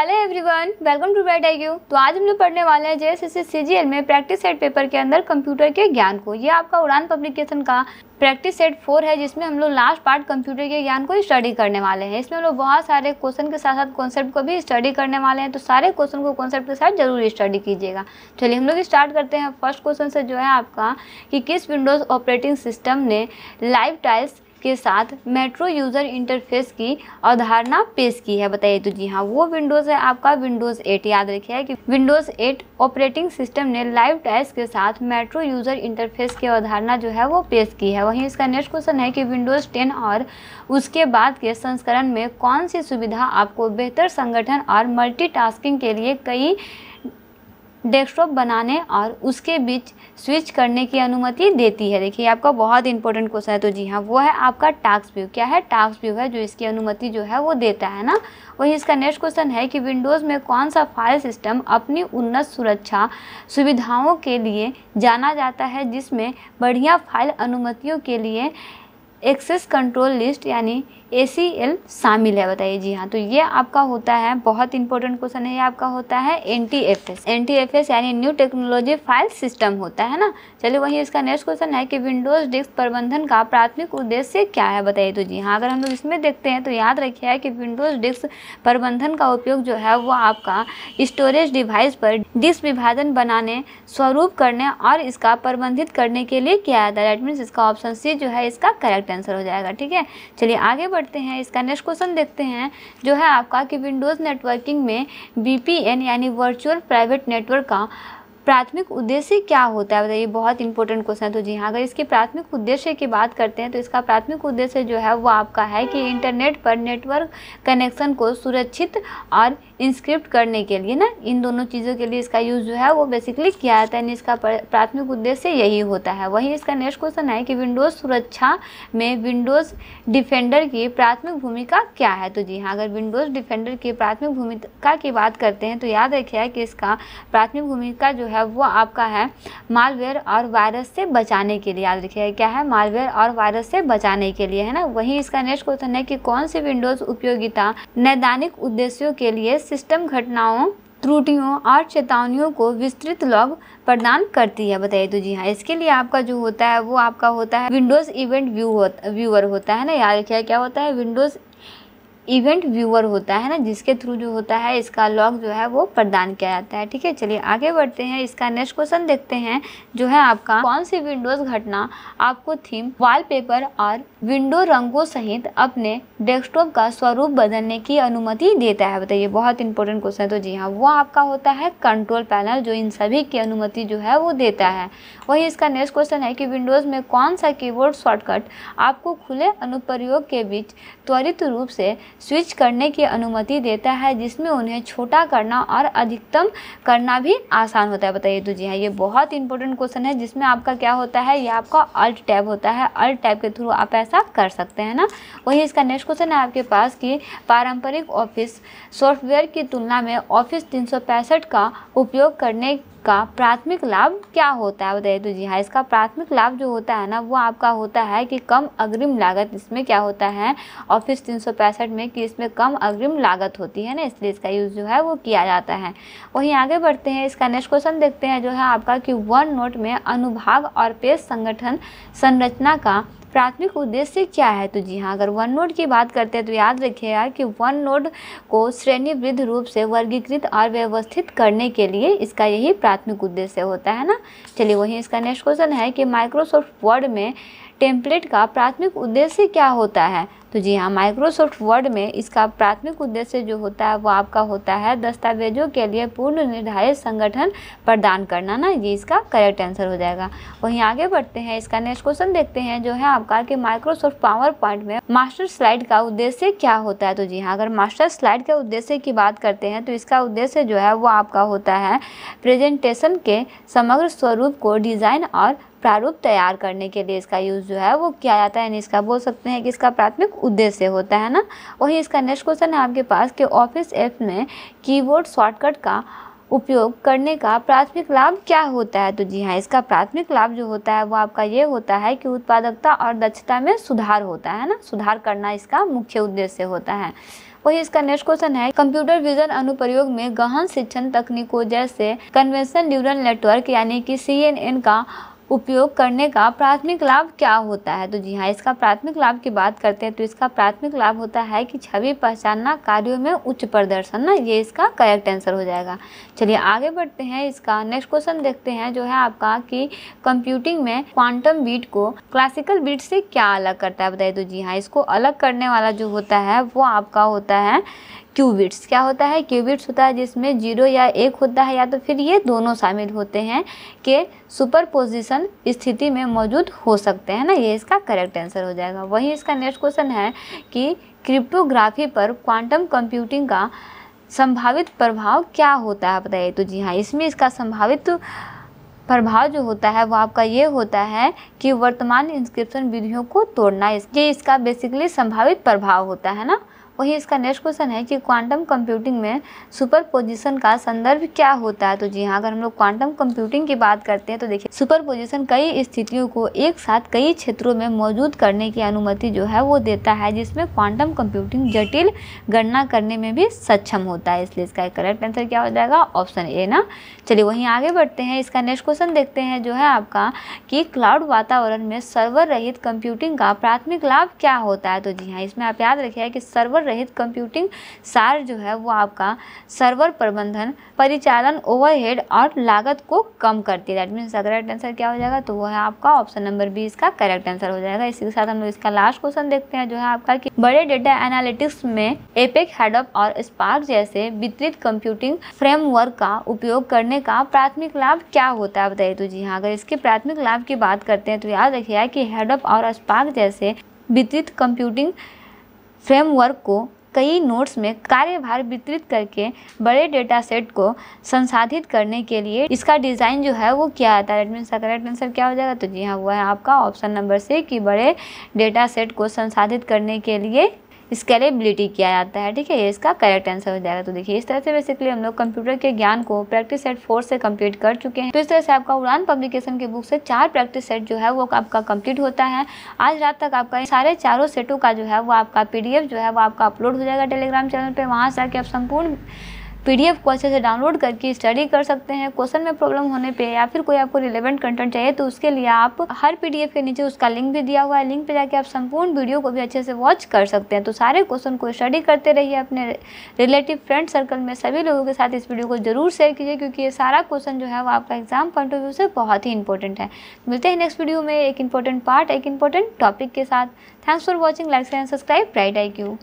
hello everyone welcome to bright I तो आज हम लोग पढ़ने वाले हैं जे एस सीजीएल में प्रैक्टिस सेट पेपर के अंदर कंप्यूटर के ज्ञान को ये आपका उड़ान पब्लिकेशन का प्रैक्टिस सेट फोर है जिसमें हम लोग लास्ट पार्ट कंप्यूटर के ज्ञान को स्टडी करने वाले हैं इसमें हम लोग बहुत सारे क्वेश्चन के साथ साथ कॉन्सेप्ट को भी स्टडी करने वाले हैं तो सारे क्वेश्चन को कॉन्सेप्ट के साथ जरूर स्टडी कीजिएगा चलिए हम लोग स्टार्ट करते हैं फर्स्ट क्वेश्चन से जो है आपका कि किस विंडोज़ ऑपरेटिंग सिस्टम ने लाइव टाइल्स के साथ मेट्रो यूज़र इंटरफेस की अवधारणा पेश की है बताइए तो जी हाँ वो विंडोज़ है आपका विंडोज़ 8 याद रखिए कि विंडोज़ 8 ऑपरेटिंग सिस्टम ने लाइव टैक्स के साथ मेट्रो यूज़र इंटरफेस की अवधारणा जो है वो पेश की है वहीं इसका नेक्स्ट क्वेश्चन है कि विंडोज़ टेन और उसके बाद के संस्करण में कौन सी सुविधा आपको बेहतर संगठन और मल्टी के लिए कई डेस्कटॉप बनाने और उसके बीच स्विच करने की अनुमति देती है देखिए आपका बहुत इंपॉर्टेंट क्वेश्चन है तो जी हाँ वो है आपका टास्क व्यू क्या है टास्क व्यू है जो इसकी अनुमति जो है वो देता है ना वहीं इसका नेक्स्ट क्वेश्चन है कि विंडोज़ में कौन सा फाइल सिस्टम अपनी उन्नत सुरक्षा सुविधाओं के लिए जाना जाता है जिसमें बढ़िया फाइल अनुमतियों के लिए एक्सेस कंट्रोल लिस्ट यानी ए सी एल शामिल है बताइए जी हाँ तो ये आपका होता है बहुत इंपॉर्टेंट क्वेश्चन है ये आपका होता है N T F S N T F S यानी न्यू टेक्नोलॉजी फाइल सिस्टम होता है ना चलिए वहीं इसका नेक्स्ट क्वेश्चन है कि विंडोज डिस्क प्रबंधन का प्राथमिक उद्देश्य क्या है बताइए तो जी हाँ अगर हम लोग इसमें देखते हैं तो याद रखिए कि विंडोज डिस्क प्रबंधन का उपयोग जो है वो आपका स्टोरेज डिवाइस पर डिस्क विभाजन बनाने स्वरूप करने और इसका प्रबंधित करने के लिए किया जाता है दैट मीन्स इसका ऑप्शन सी जो है इसका करेक्ट आंसर हो जाएगा ठीक है चलिए आगे बढ़ बढ़ते हैं इसका नेक्स्ट क्वेश्चन देखते हैं जो है आपका कि विंडोज़ नेटवर्किंग में वी यानी वर्चुअल प्राइवेट नेटवर्क का प्राथमिक उद्देश्य क्या होता है बताइए बहुत इंपॉर्टेंट क्वेश्चन है तो जी हाँ अगर इसके प्राथमिक उद्देश्य की बात करते हैं तो इसका प्राथमिक उद्देश्य जो है वो आपका है कि इंटरनेट पर नेटवर्क कनेक्शन को सुरक्षित और इंस्क्रिप्ट करने के लिए ना इन दोनों चीज़ों के लिए इसका यूज़ जो है वो बेसिकली किया जाता है इसका प्राथमिक उद्देश्य यही होता है वहीं इसका नेक्स्ट क्वेश्चन है कि विंडोज़ सुरक्षा में विंडोज़ डिफेंडर की प्राथमिक भूमिका क्या है तो जी हाँ अगर विंडोज़ डिफेंडर की प्राथमिक भूमिका की बात करते हैं तो याद रखिए कि इसका प्राथमिक भूमिका जो है वो आपका है मालवेयर और वायरस से बचाने के लिए याद रखिए क्या है मालवेयर और वायरस से बचाने के लिए है ना वहीं इसका नेक्स्ट क्वेश्चन है कि कौन सी विंडोज़ उपयोगिता नैदानिक उद्देश्यों के लिए सिस्टम घटनाओं त्रुटियों और चेतावनियों को विस्तृत लॉग प्रदान करती है बताइए तो जी हाँ इसके लिए आपका जो होता है वो आपका होता है विंडोज़ इवेंट व्यू होता व्यूअर होता है ना याद रखिए क्या होता है विंडोज़ इवेंट व्यूअर होता है ना जिसके थ्रू जो होता है इसका लॉग जो है वो प्रदान किया जाता है ठीक है चलिए आगे बढ़ते हैं इसका नेक्स्ट क्वेश्चन देखते हैं जो है आपका कौन सी विंडोज घटना आपको थीम वॉलपेपर और विंडो रंगों सहित अपने डेस्कटॉप का स्वरूप बदलने की अनुमति देता है बताइए बहुत इंपॉर्टेंट क्वेश्चन है तो जी हाँ वो आपका होता है कंट्रोल पैनल जो इन सभी की अनुमति जो है वो देता है वही इसका नेक्स्ट क्वेश्चन है कि विंडोज़ में कौन सा कीबोर्ड शॉर्टकट आपको खुले अनुप्रयोग के बीच त्वरित रूप से स्विच करने की अनुमति देता है जिसमें उन्हें छोटा करना और अधिकतम करना भी आसान होता है बताइए तो जी हाँ ये बहुत इंपॉर्टेंट क्वेश्चन है जिसमें आपका क्या होता है ये आपका अल्ट टैब होता है अल्ट टैब के थ्रू आप ऐसा कर सकते हैं ना वहीं इसका नेक्स्ट क्वेश्चन है आपके पास कि पारंपरिक ऑफिस सॉफ्टवेयर की तुलना में ऑफिस तीन का उपयोग करने का प्राथमिक लाभ क्या होता है बताइए तो जी हाँ इसका प्राथमिक लाभ जो होता है ना वो आपका होता है कि कम अग्रिम लागत इसमें क्या होता है ऑफिस तीन में कि इसमें कम अग्रिम लागत होती है ना इसलिए इसका यूज़ जो है वो किया जाता है वहीं आगे बढ़ते हैं इसका नेक्स्ट क्वेश्चन देखते हैं जो है आपका कि वन नोट में अनुभाग और पेश संगठन संरचना का प्राथमिक उद्देश्य क्या है तो जी हाँ अगर वन नोड की बात करते हैं तो याद रखिएगा कि वन नोड को श्रेणीवृद्ध रूप से वर्गीकृत और व्यवस्थित करने के लिए इसका यही प्राथमिक उद्देश्य होता है ना चलिए वहीं इसका नेक्स्ट क्वेश्चन है कि माइक्रोसॉफ्ट वर्ड में टेम्पलेट का प्राथमिक उद्देश्य क्या होता है तो जी हाँ माइक्रोसॉफ्ट वर्ड में इसका प्राथमिक उद्देश्य जो होता है वो आपका होता है दस्तावेजों के लिए पूर्ण निर्धारित संगठन प्रदान करना ना ये इसका करेक्ट आंसर हो जाएगा वहीं आगे बढ़ते हैं इसका नेक्स्ट क्वेश्चन देखते हैं जो है आपका कि माइक्रोसॉफ्ट पावर पॉइंट में मास्टर स्लाइड का उद्देश्य क्या होता है तो जी हाँ अगर मास्टर स्लाइड के उद्देश्य की बात करते हैं तो इसका उद्देश्य जो है वो आपका होता है प्रेजेंटेशन के समग्र स्वरूप को डिज़ाइन और प्रारूप तैयार करने के लिए इसका यूज़ जो है वो किया जाता है यानी इसका बोल सकते हैं कि इसका प्राथमिक उद्देश्य होता है ना वही इसका नेक्स्ट क्वेश्चन है आपके पास कि ऑफिस ऐप में कीबोर्ड शॉर्टकट का उपयोग करने का प्राथमिक लाभ क्या होता है तो जी हाँ इसका प्राथमिक लाभ जो होता है वो आपका ये होता है कि उत्पादकता और दक्षता में सुधार होता है ना सुधार करना इसका मुख्य उद्देश्य होता है वही इसका नेक्स्ट क्वेश्चन है कंप्यूटर विजन अनुप्रयोग में गहन शिक्षण तकनीकों जैसे कन्वेंशन न्यूरल नेटवर्क यानी कि सी का उपयोग करने का प्राथमिक लाभ क्या होता है तो जी हाँ इसका प्राथमिक लाभ की बात करते हैं तो इसका प्राथमिक लाभ होता है कि छवि पहचानना कार्यों में उच्च प्रदर्शन ना ये इसका करेक्ट आंसर हो जाएगा चलिए आगे बढ़ते हैं इसका नेक्स्ट क्वेश्चन देखते हैं जो है आपका कि कंप्यूटिंग में क्वांटम बीट को क्लासिकल बीट से क्या अलग करता है बताइए तो जी हाँ इसको अलग करने वाला जो होता है वो आपका होता है क्यूबिट्स क्या होता है क्यूबिट्स होता है जिसमें जीरो या एक होता है या तो फिर ये दोनों शामिल होते हैं कि सुपर पोजिशन स्थिति में मौजूद हो सकते हैं ना ये इसका करेक्ट आंसर हो जाएगा वहीं इसका नेक्स्ट क्वेश्चन है कि क्रिप्टोग्राफी पर क्वांटम कंप्यूटिंग का संभावित प्रभाव क्या होता है बताइए तो जी हाँ इसमें इसका संभावित प्रभाव जो होता है वो आपका ये होता है कि वर्तमान इंस्क्रिप्शन विधियों को तोड़ना ये इसका बेसिकली संभावित प्रभाव होता है ना वहीं इसका नेक्स्ट क्वेश्चन है कि क्वांटम कंप्यूटिंग में सुपर पोजिशन का संदर्भ क्या होता है तो जी हाँ अगर हम लोग क्वांटम कंप्यूटिंग की बात करते हैं तो देखिए सुपर पोजिशन कई स्थितियों को एक साथ कई क्षेत्रों में मौजूद करने की अनुमति जो है वो देता है जिसमें क्वांटम कंप्यूटिंग जटिल गणना करने में भी सक्षम होता है इसलिए इसका करेक्ट आंसर क्या हो जाएगा ऑप्शन ए ना चलिए वहीं आगे बढ़ते हैं इसका नेक्स्ट क्वेश्चन देखते हैं जो है आपका कि क्लाउड वातावरण में सर्वर रहित कंप्यूटिंग का प्राथमिक लाभ क्या होता है तो जी हाँ इसमें आप याद रखिए कि सर्वर रहित कंप्यूटिंग सार जो है वो आपका सर्वर प्रबंधन परिचालन ओवरहेड और लागत को कम करती है दैट मीन्स करेक्ट आंसर क्या हो जाएगा तो वो है आपका ऑप्शन नंबर बी इसका करेक्ट आंसर हो जाएगा इसी के साथ हम लोग इसका लास्ट क्वेश्चन देखते हैं जो है आपका कि बड़े डेटा एनालिटिक्स में एपेक हेडअप और स्पार्क जैसे वितरित कंप्यूटिंग फ्रेमवर्क का उपयोग करने का प्राथमिक लाभ क्या होता है बताइए तो जी हाँ अगर इसके प्राथमिक लाभ की बात करते हैं तो याद रखिएगा कि हेडअप और स्पार्क जैसे वितरित कंप्यूटिंग फ्रेमवर्क को कई नोड्स में कार्यभार वितरित करके बड़े डेटा सेट को संसाधित करने के लिए इसका डिज़ाइन जो है वो किया जाता है एडमिन का करेक्ट आंसर क्या हो जाएगा तो जी हाँ वो है आपका ऑप्शन नंबर से कि बड़े डेटा सेट को संसाधित करने के लिए स्केलेबिलिटी किया जाता है ठीक है ये इसका करेक्ट आंसर हो जाएगा तो देखिए इस तरह से बेसिकली हम लोग कंप्यूटर के ज्ञान को प्रैक्टिस सेट फोर से कंप्लीट कर चुके हैं तो इस तरह से आपका उड़ान पब्लिकेशन के बुक से चार प्रैक्टिस सेट जो है वो आपका कंप्लीट होता है आज रात तक आपका सारे चारों सेटों का जो है वो आपका पी जो है वो आपका अपलोड हो जाएगा टेलीग्राम चैनल पर वहाँ से आके आप संपूर्ण पीडीएफ को अच्छे से डाउनलोड करके स्टडी कर सकते हैं क्वेश्चन में प्रॉब्लम होने पे या फिर कोई आपको रिलेवेंट कंटेंट चाहिए तो उसके लिए आप हर पीडीएफ के नीचे उसका लिंक भी दिया हुआ है लिंक पे जाके आप संपूर्ण वीडियो को भी अच्छे से वॉच कर सकते हैं तो सारे क्वेश्चन को स्टडी करते रहिए अपने रिलेटिव फ्रेंड सर्कल में सभी लोगों के साथ इस वीडियो को जरूर शेयर कीजिए क्योंकि ये सारा क्वेश्चन जो है वो आपका एग्जाम पॉइंट ऑफ व्यू से बहुत ही इंपॉर्टेंट है मिलते हैं नेक्स्ट वीडियो में एक इंपॉर्टेंट पार्ट एक इंपॉर्टेंट टॉपिक के साथ thanks for watching like and subscribe right I Q